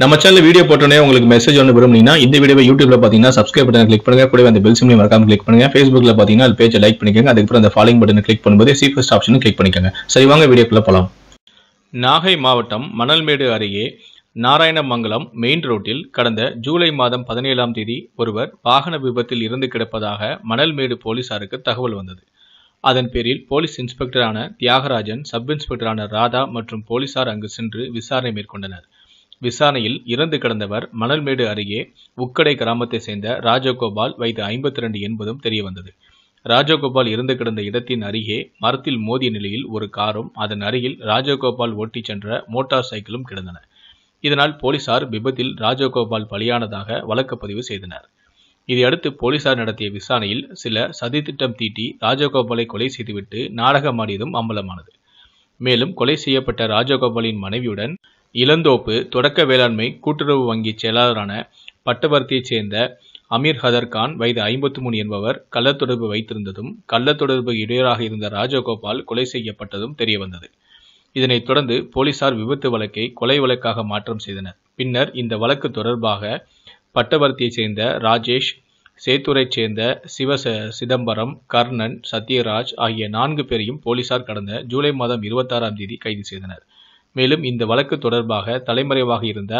நம்ம channel video போட்டோன்னே உங்களுக்கு மெசேஜ் ஒன்று விரும்புனீங்கன்னா இந்த வீடியோ யூடியூப்ல பார்த்தீங்கன்னா சப்ஸ்கிரைப் பட்டன் கிளிக் பண்ணுங்க கூட அந்த பெல் சிம்லையும் மறக்காம கிளிக் பண்ணுங்க ஃபேஸ்புக்ல பார்த்தீங்கன்னா அது பேஜை லைக் பண்ணிக்கோங்க அதுக்கப்புறம் அந்த ஃபாலோயிங் பட்டன் கிளிக் பண்ணும்போது சீஃபஸ்ட் ஆப்ஷன் கிளிக் பண்ணிக்கோங்க சரி வாங்க வீடியோக்குள்ள போகலாம் நாகை மாவட்டம் மணல்மேடு அருகே நாராயணமங்கலம் மெயின் ரோட்டில் கடந்த ஜூலை மாதம் பதினேழாம் தேதி ஒருவர் வாகன விபத்தில் இருந்து கிடப்பதாக மணல்மேடு போலீசாருக்கு தகவல் வந்தது அதன் பேரில் போலீஸ் இன்ஸ்பெக்டரான தியாகராஜன் சப் இன்ஸ்பெக்டரான ராதா மற்றும் போலீசார் அங்கு சென்று விசாரணை மேற்கொண்டனர் விசாரணையில் இறந்து கிடந்தவர் மணல்மேடு அருகே உக்கடை கிராமத்தை சேர்ந்த ராஜகோபால் வயது ஐம்பத்தி ரெண்டு என்பதும் தெரியவந்தது ராஜகோபால் இறந்து கிடந்த இடத்தின் அருகே மரத்தில் மோதிய நிலையில் ஒரு காரும் அதன் அருகில் ராஜகோபால் ஓட்டிச் சென்ற மோட்டார் சைக்கிளும் கிடந்தன இதனால் போலீசார் விபத்தில் ராஜகோபால் பலியானதாக வழக்கப்பதிவு செய்தனர் இதையடுத்து போலீசார் நடத்திய விசாரணையில் சில சதித்திட்டம் தீட்டி ராஜகோபாலை கொலை செய்துவிட்டு நாடகமாடியதும் அம்பலமானது மேலும் கொலை செய்யப்பட்ட ராஜகோபாலின் மனைவியுடன் இளந்தோப்பு தொடக்க வேளாண்மை கூட்டுறவு வங்கி செயலாளரான பட்டபர்த்தியைச் சேர்ந்த அமீர் ஹதர் கான் வயது ஐம்பத்து மூணு என்பவர் கள்ளத் தொடர்பு வைத்திருந்ததும் கள்ளத் தொடர்பு இடையராக இருந்த ராஜகோபால் கொலை செய்யப்பட்டதும் தெரியவந்தது இதனைத் தொடர்ந்து போலீசார் விபத்து வழக்கை கொலை வழக்காக மாற்றம் செய்தனர் பின்னர் இந்த வழக்கு தொடர்பாக பட்டபர்த்தியைச் சேர்ந்த ராஜேஷ் சேத்துரைச் சேர்ந்த சிவ சிதம்பரம் கர்ணன் சத்யராஜ் ஆகிய நான்கு பேரையும் போலீசார் கடந்த ஜூலை மாதம் இருபத்தாறாம் தேதி கைது செய்தனர் மேலும் இந்த வழக்கு தொடர்பாக தலைமறைவாக இருந்த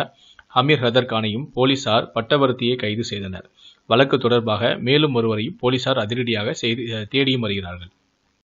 அமீர் ஹதர் கானையும் போலீசார் பட்டவர்த்தியை கைது செய்தனர் வழக்கு தொடர்பாக மேலும் ஒருவரையும் போலீசார் அதிரடியாக செய்து தேடியும் வருகிறார்கள்